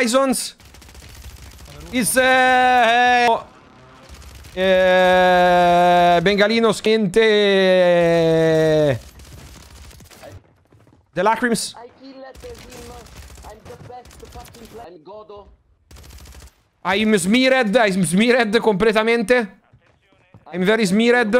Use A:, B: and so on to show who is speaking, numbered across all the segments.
A: Bisons is eh, eh, eh Bengalino Schente The Lacrims I I'm smeared I'm smeared completamente I'm very smeared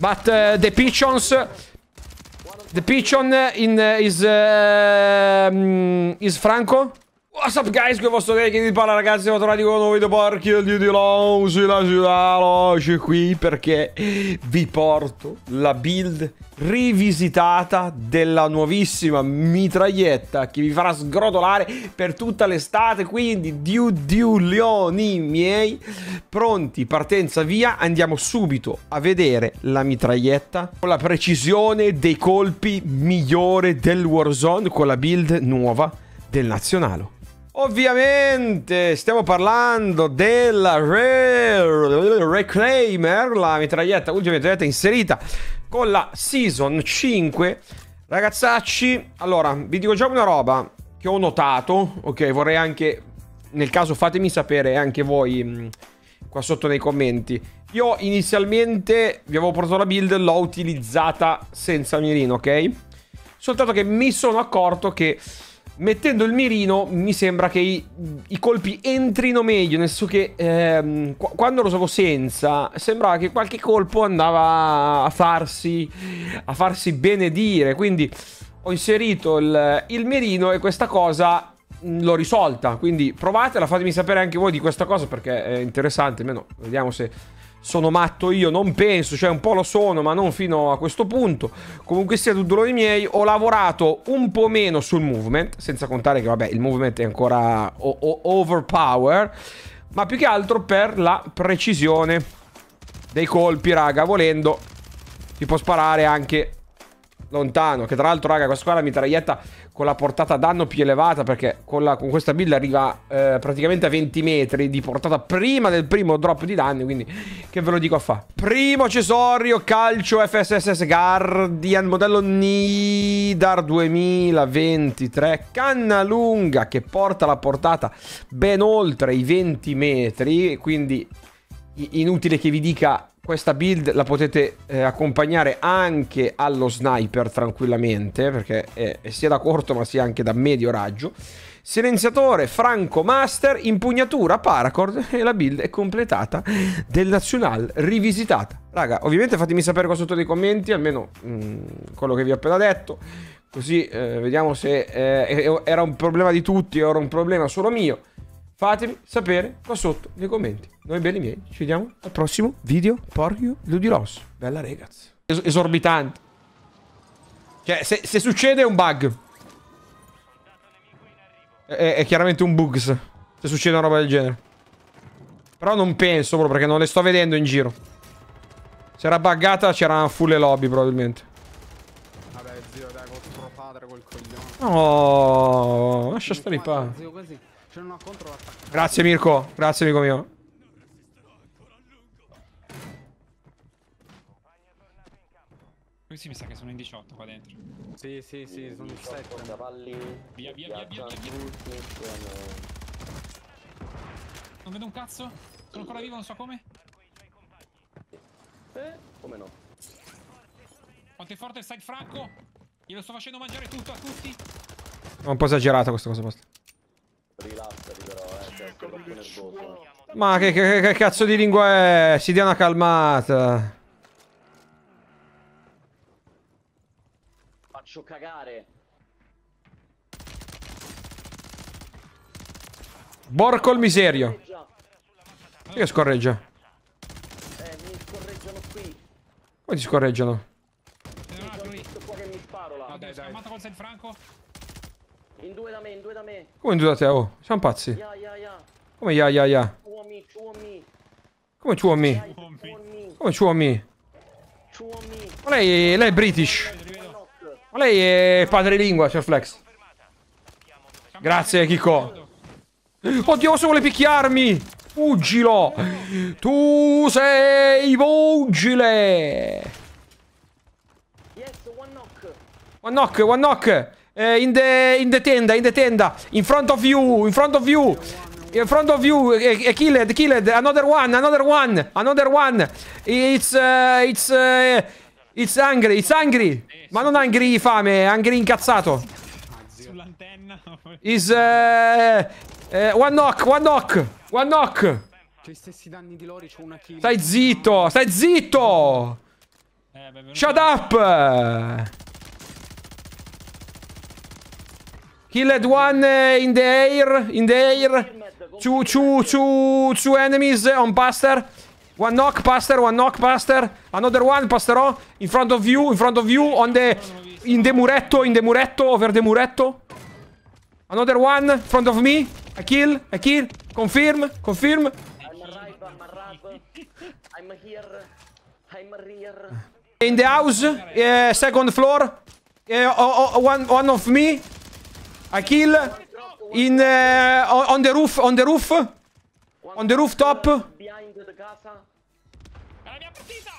A: But uh, the pigeons The pigeon in, uh, is, uh, is Franco What's up guys, qui è il vostro Reiki vi parla ragazzi, siamo tornati con un nuovo video porchi di di Lounge, la Lounge qui perché vi porto la build rivisitata della nuovissima mitraglietta che vi farà sgrotolare per tutta l'estate, quindi diu diu miei, pronti, partenza via, andiamo subito a vedere la mitraglietta con la precisione dei colpi migliore del Warzone con la build nuova del nazionale. Ovviamente stiamo parlando della Re... Reclaimer, la mitraglietta, ultima mitraglietta inserita con la Season 5. Ragazzacci, allora, vi dico già una roba che ho notato, ok? Vorrei anche, nel caso fatemi sapere anche voi mm, qua sotto nei commenti. Io inizialmente vi avevo portato la build, l'ho utilizzata senza mirino, ok? Soltanto che mi sono accorto che mettendo il mirino mi sembra che i, i colpi entrino meglio, nel senso che ehm, qu quando lo usavo senza sembrava che qualche colpo andava a farsi, a farsi benedire, quindi ho inserito il, il mirino e questa cosa mm, l'ho risolta, quindi provatela, fatemi sapere anche voi di questa cosa perché è interessante, almeno vediamo se sono matto io, non penso, cioè un po' lo sono, ma non fino a questo punto. Comunque sia tutto loro i miei, ho lavorato un po' meno sul movement, senza contare che vabbè, il movement è ancora overpower, ma più che altro per la precisione dei colpi, raga, volendo si può sparare anche lontano, che tra l'altro, raga, questa qua è la mitraglietta con la portata danno più elevata perché con, la, con questa build arriva eh, praticamente a 20 metri di portata prima del primo drop di danni quindi che ve lo dico a fa primo Cesorio calcio FSSS Guardian modello Nidar 2023 canna lunga che porta la portata ben oltre i 20 metri quindi inutile che vi dica questa build la potete eh, accompagnare anche allo sniper tranquillamente, perché è, è sia da corto ma sia anche da medio raggio. Silenziatore, Franco Master, impugnatura, paracord e la build è completata del Nazional rivisitata. Raga, ovviamente fatemi sapere qua sotto nei commenti, almeno mh, mm, quello che vi ho appena detto, così eh, vediamo se eh, era un problema di tutti o era un problema solo mio. Fatemi sapere qua sotto nei commenti. Noi belli miei, ci vediamo al prossimo video. Porchio Ludiros. Bella ragazzi. Es esorbitante. Cioè, se, se, succede è un bug. È, è chiaramente un bugs. Se succede una roba del genere. Però non penso proprio perché non le sto vedendo in giro. Se era buggata c'era una full lobby probabilmente. Vabbè zio dai con tuo padre col coglione. No, lascia stare in pace. C'è una contro l'attacco. Grazie Mirko, grazie amico mio. Questi mi sa che sono in 18 qua dentro. Sì, sì, sì, sono 17. Cavalli. Via, via, via, via, via. Non vedo un cazzo. Sono ancora vivo, non so come. Eh, come no? Quanto è forte il side franco? Glielo sto facendo mangiare tutto a tutti. È un po' esagerato questa cosa. Posto. Rilassati però, eh, sei
B: Ma che, che, che,
A: cazzo di lingua è? Si dia una calmata. Faccio cagare. Borco il miserio. Chi che scorreggia? Eh, mi scorreggiano qui. Come ti scorreggiano? Dai, dai. Scamata col Franco. In due da me, in due da me. Come in due da te? Oh, siamo pazzi. Yeah, yeah, yeah. Come ya ya ya? Chuomi, chuomi. Come chuomi? Come chuomi? Chuomi. Ma lei, lei è british. Ma lei è padrelingua, signor Flex. Grazie, Kiko. Oddio, se vuole picchiarmi. Fuggilo. Tu sei fuggile. One knock, one knock. Uh, in, the, in the tenda, in the tenda. In front of you, in front of you. In front of you, uh, killed, killed. Another one, another one, another one. It's, uh, it's, uh, it's angry, it's angry. Ma non angry fame, angry incazzato. Is, uh, uh, one knock, one knock, one knock. Cioè, stai zitto, stai zitto. Shut up. Killed one eh, in the air, in the air. Two, two, two, two enemies eh, on Buster. One knock, Buster, one knock, Buster. Another one, Pastero. Oh, in front of you, in front of you, on the... In the muretto, in the muretto, over the muretto. Another one, in front of me. A kill, a kill. Confirm, confirm. I'm arrive, I'm arrive. I'm here. I'm here. In the house, uh, second floor. Uh, oh, oh, one, one of me. I kill. In... Uh, on the roof, on the roof. On the rooftop. Behind the casa È la mia partita!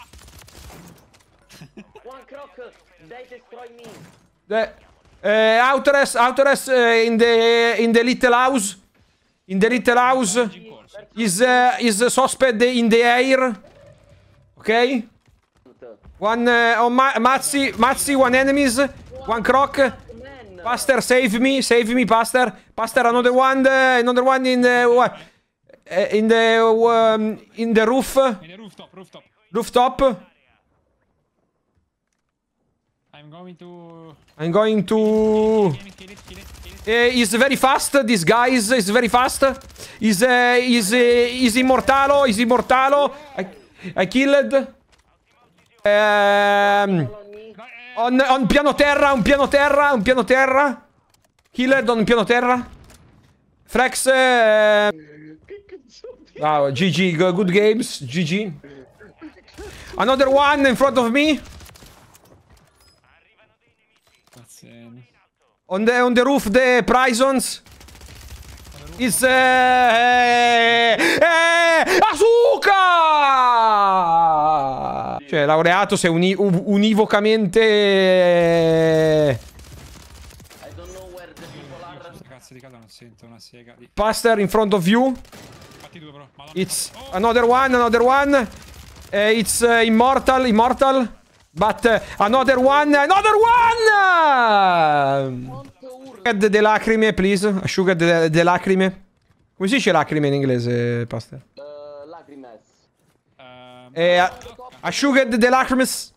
A: One croc, they destroy me. The, uh, eh, Outerest, Outerest uh, in, the, in the little house. In the little house. Is, uh, is suspect in the air. Ok? One uh, on oh, Ma Mazzi, Mazzi, one enemies. One croc. Pastor, save me, save me, Pastor. Pastor, another one, eh, another one in the what? Eh, in the um, in the roof. In the rooftop, rooftop. Rooftop. I'm going to. I'm going to. uh, he's very fast. This guy is, is very fast. He's uh, he's uh, he's immortalo. He's immortalo. I, I killed. Um. On, on piano terra, un piano terra, un piano terra. Killer on piano terra. Frex. Eh... Wow, GG, good games, GG. Another one in front of me. On the, on the roof, the prisons. It's... Eh, eh, eh, cioè, laureato se uni univocamente... Paster in front of you. It's another one, another one. Uh, it's uh, immortal, immortal. But uh, another one, another one! Asciugate de lacrime, please. Asciugate de, de lacrime. Come si dice lacrime in inglese, Paster? Eh, asciuga The Lacrimis.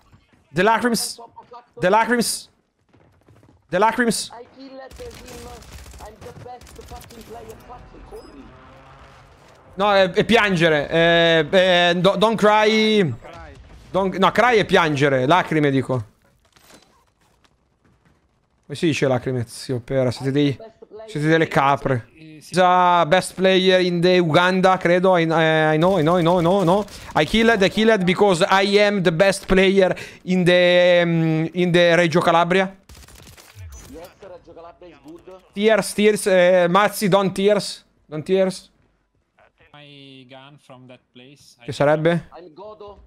A: The Lacrimis. The Lacrimis. The Lacrimis. No, è, è piangere. È, eh, è, eh, do, don't cry. Don't, no, cry è piangere. Lacrime, dico. Come si dice lacrime, zio? Pera, siete dei... Siete delle capre sì. Già best player in the Uganda, credo. I, eh, I know, I know, I know, I know, no. I killed, I killed because I am the best player in the, um, in the Reggio Calabria. Yes, Reggio Calabria is good. Tears, tears, uh, eh, Mazzi, don't tears. Don't tears.
B: Che sarebbe?
A: I'm godo.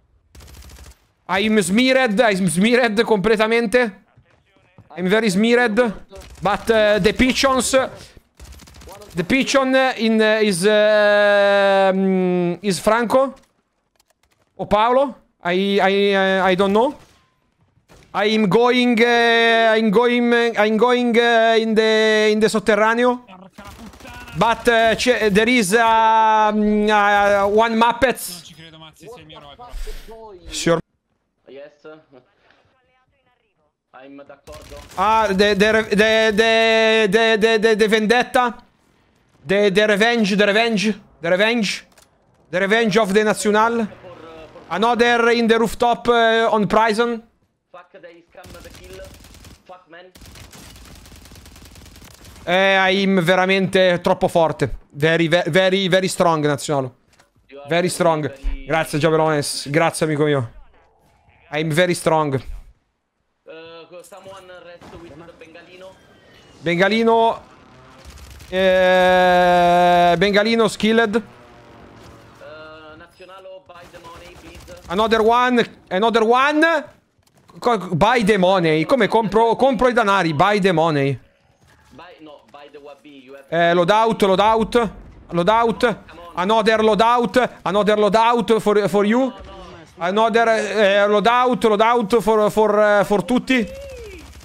A: I'm smeared, I'm smeared completamente. I'm very smeared. But uh, the pigeons The pigeon in, uh, is, uh, um, is Franco? O Paolo? I, I, I don't know. I'm going, uh, I'm going, I'm going in the, in the sotterraneo. But there is mm, one Muppets. Sure. Yes. I'm d'accordo. Ah, the, the, the, the, the, the, the vendetta? The, the revenge, the revenge, the revenge. The revenge of the national. Another in the rooftop uh, on prison. Fuck, they scam the kill. Fuck, man. Eh, I'm veramente troppo forte. Very, very, very strong, nazionale. Very strong. Grazie, Giabelones. Grazie, amico mio. I'm very strong. Uh, Bengalino eh, Bengalino skilled. Eh, another one. Another one. Buy the money. Come compro, compro i danari? Buy the money. Eh, loadout, loadout. Loadout. Another loadout. Another loadout for, for you. Another eh, loadout, loadout for, for, uh, for tutti.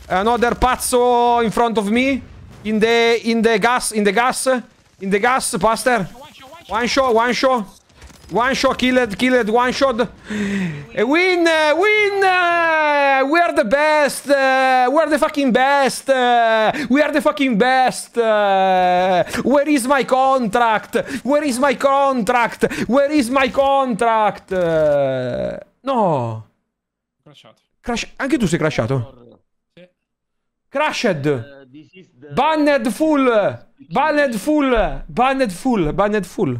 A: Another pazzo in front of me. In the in the gas, in the gas, in the gas, pastor. One shot, one shot. One shot, killed, killed, one shot. Win, win! We are the best! We are the fucking best! We are the fucking best! Where is my contract? Where is my contract? Where is my contract? No! Crashato. Crash Anche tu sei crashato? Sì. Crashed! Eh, Banned full, Banned full, Banned full, Banned fool!